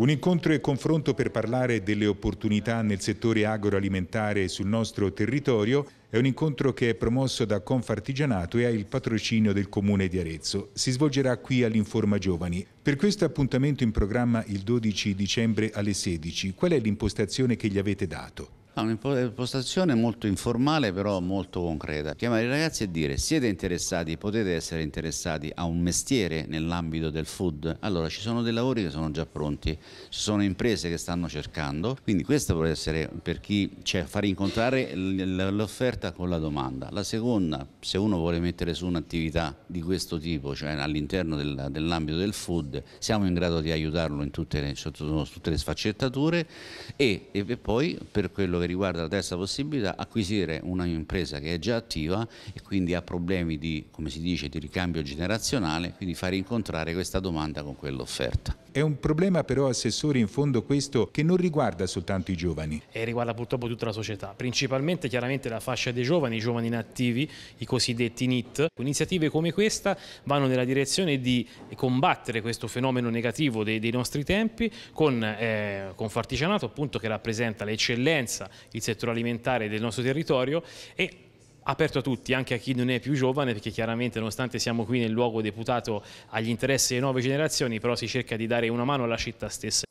Un incontro e confronto per parlare delle opportunità nel settore agroalimentare sul nostro territorio è un incontro che è promosso da Confartigianato e ha il patrocinio del Comune di Arezzo. Si svolgerà qui all'Informa Giovani. Per questo appuntamento in programma il 12 dicembre alle 16, qual è l'impostazione che gli avete dato? Ha un'impostazione molto informale però molto concreta. Chiamare i ragazzi e dire siete interessati, potete essere interessati a un mestiere nell'ambito del food? Allora ci sono dei lavori che sono già pronti, ci sono imprese che stanno cercando, quindi questo può essere per chi cioè, far incontrare l'offerta con la domanda. La seconda, se uno vuole mettere su un'attività di questo tipo, cioè all'interno dell'ambito del food, siamo in grado di aiutarlo in tutte le, tutte le sfaccettature e, e poi per quello che riguarda la terza possibilità, acquisire un'impresa che è già attiva e quindi ha problemi di, come si dice, di ricambio generazionale, quindi far incontrare questa domanda con quell'offerta. È un problema però, Assessore, in fondo questo che non riguarda soltanto i giovani. E riguarda purtroppo tutta la società, principalmente chiaramente la fascia dei giovani, i giovani inattivi, i cosiddetti NIT. Iniziative come questa vanno nella direzione di combattere questo fenomeno negativo dei, dei nostri tempi con, eh, con Fartigianato appunto che rappresenta l'eccellenza, il settore alimentare del nostro territorio e aperto a tutti, anche a chi non è più giovane, perché chiaramente nonostante siamo qui nel luogo deputato agli interessi delle nuove generazioni, però si cerca di dare una mano alla città stessa.